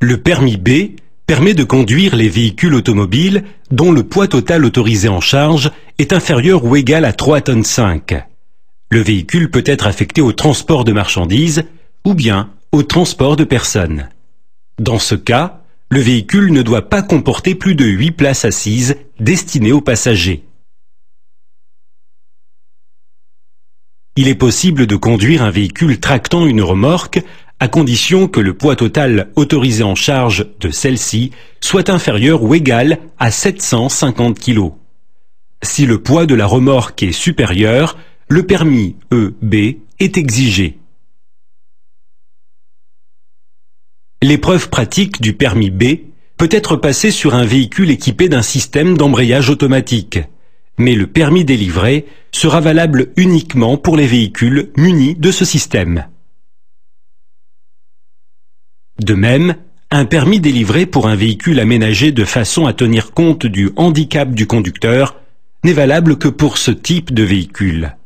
Le permis B permet de conduire les véhicules automobiles dont le poids total autorisé en charge est inférieur ou égal à 3,5 tonnes. Le véhicule peut être affecté au transport de marchandises ou bien au transport de personnes. Dans ce cas, le véhicule ne doit pas comporter plus de 8 places assises destinées aux passagers. Il est possible de conduire un véhicule tractant une remorque à condition que le poids total autorisé en charge de celle-ci soit inférieur ou égal à 750 kg. Si le poids de la remorque est supérieur, le permis EB est exigé. L'épreuve pratique du permis B peut être passée sur un véhicule équipé d'un système d'embrayage automatique, mais le permis délivré sera valable uniquement pour les véhicules munis de ce système. De même, un permis délivré pour un véhicule aménagé de façon à tenir compte du handicap du conducteur n'est valable que pour ce type de véhicule.